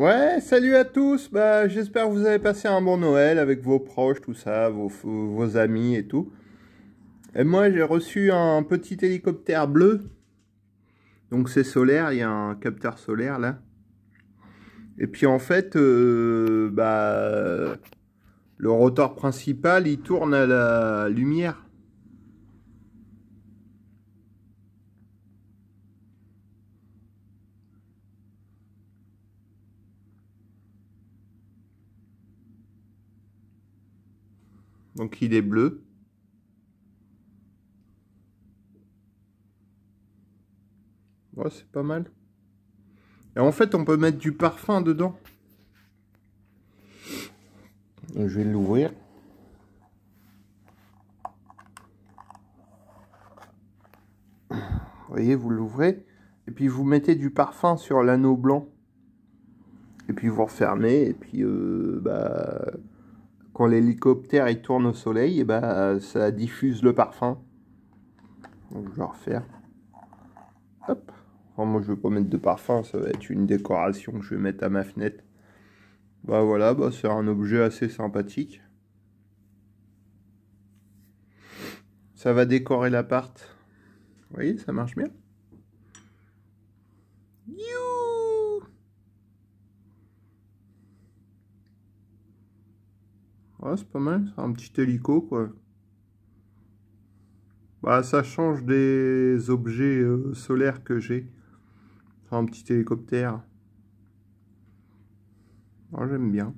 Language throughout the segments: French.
Ouais, salut à tous. Bah, j'espère que vous avez passé un bon Noël avec vos proches, tout ça, vos, amis et tout. Et moi, j'ai reçu un petit hélicoptère bleu. Donc c'est solaire, il y a un capteur solaire là. Et puis en fait, euh, bah, le rotor principal, il tourne à la lumière. Donc il est bleu. Ouais, c'est pas mal. Et en fait, on peut mettre du parfum dedans. Je vais l'ouvrir. Vous voyez, vous l'ouvrez. Et puis vous mettez du parfum sur l'anneau blanc. Et puis vous refermez. Et puis, euh, bah l'hélicoptère il tourne au soleil, et eh bah, ben, euh, ça diffuse le parfum. je vais refaire. Hop. moi je vais pas mettre de parfum, ça va être une décoration que je vais mettre à ma fenêtre. Bah voilà, bah, c'est un objet assez sympathique. Ça va décorer l'appart. Vous voyez, ça marche bien. c'est pas mal, c'est un petit hélico quoi. Bah, ça change des objets euh, solaires que j'ai. un petit hélicoptère. Ah, j'aime bien.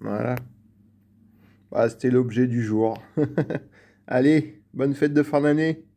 Voilà. Bah, c'était l'objet du jour. Allez, bonne fête de fin d'année